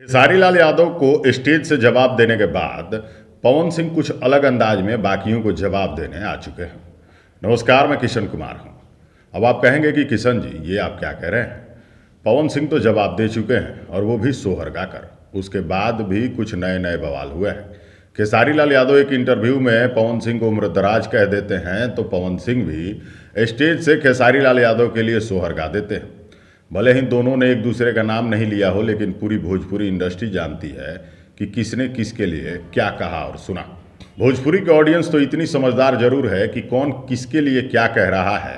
खेसारी लाल यादव को स्टेज से जवाब देने के बाद पवन सिंह कुछ अलग अंदाज में बाकियों को जवाब देने आ चुके हैं नमस्कार मैं किशन कुमार हूं अब आप कहेंगे कि किशन जी ये आप क्या कह रहे हैं पवन सिंह तो जवाब दे चुके हैं और वो भी सोहर गाकर उसके बाद भी कुछ नए नए बवाल हुए हैं खेसारी लाल यादव एक इंटरव्यू में पवन सिंह को उम्रदराज कह देते हैं तो पवन सिंह भी स्टेज से खेसारी लाल यादव के लिए सोहर गा देते हैं भले ही दोनों ने एक दूसरे का नाम नहीं लिया हो लेकिन पूरी भोजपुरी इंडस्ट्री जानती है कि किसने किसके लिए क्या कहा और सुना भोजपुरी की ऑडियंस तो इतनी समझदार जरूर है कि कौन किसके लिए क्या कह रहा है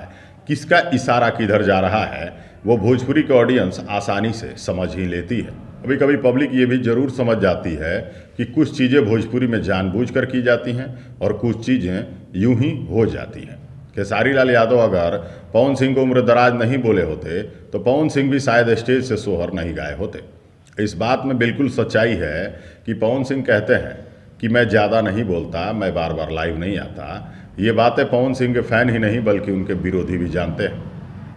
किसका इशारा किधर जा रहा है वो भोजपुरी की ऑडियंस आसानी से समझ ही लेती है कभी कभी पब्लिक ये भी जरूर समझ जाती है कि कुछ चीज़ें भोजपुरी में जानबूझकर की जाती हैं और कुछ चीज़ें यूं ही हो जाती हैं खेसारी लाल यादव अगर पवन सिंह को उम्र दराज नहीं बोले होते तो पवन सिंह भी शायद स्टेज से सोहर नहीं गाए होते इस बात में बिल्कुल सच्चाई है कि पवन सिंह कहते हैं कि मैं ज़्यादा नहीं बोलता मैं बार बार लाइव नहीं आता ये बातें पवन सिंह के फैन ही नहीं बल्कि उनके विरोधी भी जानते हैं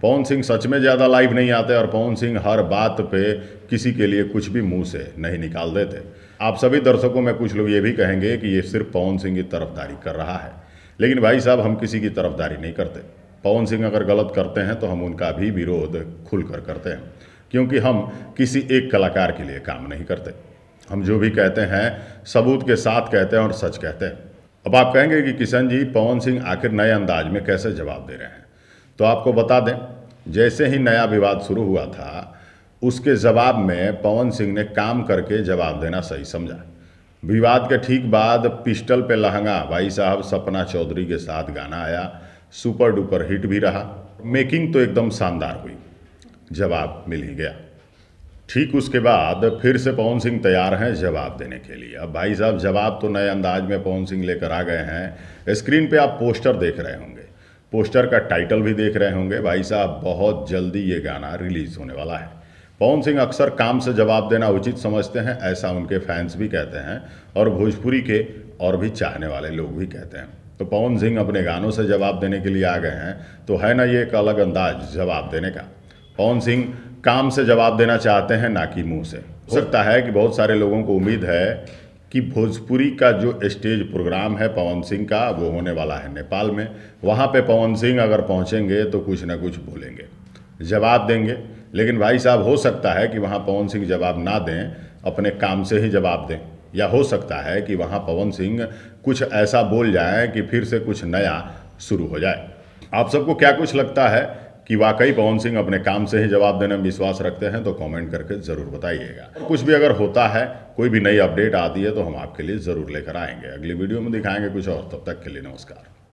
पवन सिंह सच में ज़्यादा लाइव नहीं आते और पवन सिंह हर बात पे किसी के लिए कुछ भी मुंह से नहीं निकाल देते आप सभी दर्शकों में कुछ लोग ये भी कहेंगे कि ये सिर्फ पवन सिंह की तरफदारी कर रहा है लेकिन भाई साहब हम किसी की तरफदारी नहीं करते पवन सिंह अगर गलत करते हैं तो हम उनका भी विरोध खुलकर करते हैं क्योंकि हम किसी एक कलाकार के लिए काम नहीं करते हम जो भी कहते हैं सबूत के साथ कहते हैं और सच कहते हैं अब आप कहेंगे कि किशन जी पवन सिंह आखिर नए अंदाज में कैसे जवाब दे रहे हैं तो आपको बता दें जैसे ही नया विवाद शुरू हुआ था उसके जवाब में पवन सिंह ने काम करके जवाब देना सही समझा विवाद के ठीक बाद पिस्टल पे लहंगा भाई साहब सपना चौधरी के साथ गाना आया सुपर डुपर हिट भी रहा मेकिंग तो एकदम शानदार हुई जवाब मिल ही गया ठीक उसके बाद फिर से पवन सिंह तैयार हैं जवाब देने के लिए अब भाई साहब जवाब तो नए अंदाज में पवन सिंह लेकर आ गए हैं स्क्रीन पे आप पोस्टर देख रहे होंगे पोस्टर का टाइटल भी देख रहे होंगे भाई साहब बहुत जल्दी ये गाना रिलीज़ होने वाला है पवन सिंह अक्सर काम से जवाब देना उचित समझते हैं ऐसा उनके फैंस भी कहते हैं और भोजपुरी के और भी चाहने वाले लोग भी कहते हैं तो पवन सिंह अपने गानों से जवाब देने के लिए आ गए हैं तो है ना ये एक अलग अंदाज जवाब देने का पवन सिंह काम से जवाब देना चाहते हैं ना कि मुंह से हो सकता है कि बहुत सारे लोगों को उम्मीद है कि भोजपुरी का जो स्टेज प्रोग्राम है पवन सिंह का वो होने वाला है नेपाल में वहाँ पे पवन सिंह अगर पहुँचेंगे तो कुछ ना कुछ बोलेंगे जवाब देंगे लेकिन भाई साहब हो सकता है कि वहाँ पवन सिंह जवाब ना दें अपने काम से ही जवाब दें या हो सकता है कि वहाँ पवन सिंह कुछ ऐसा बोल जाए कि फिर से कुछ नया शुरू हो जाए आप सबको क्या कुछ लगता है कि वाकई पवन सिंह अपने काम से ही जवाब देने में विश्वास रखते हैं तो कमेंट करके ज़रूर बताइएगा कुछ भी अगर होता है कोई भी नई अपडेट आती है तो हम आपके लिए ज़रूर लेकर आएंगे अगली वीडियो में दिखाएंगे कुछ और तब तक के लिए नमस्कार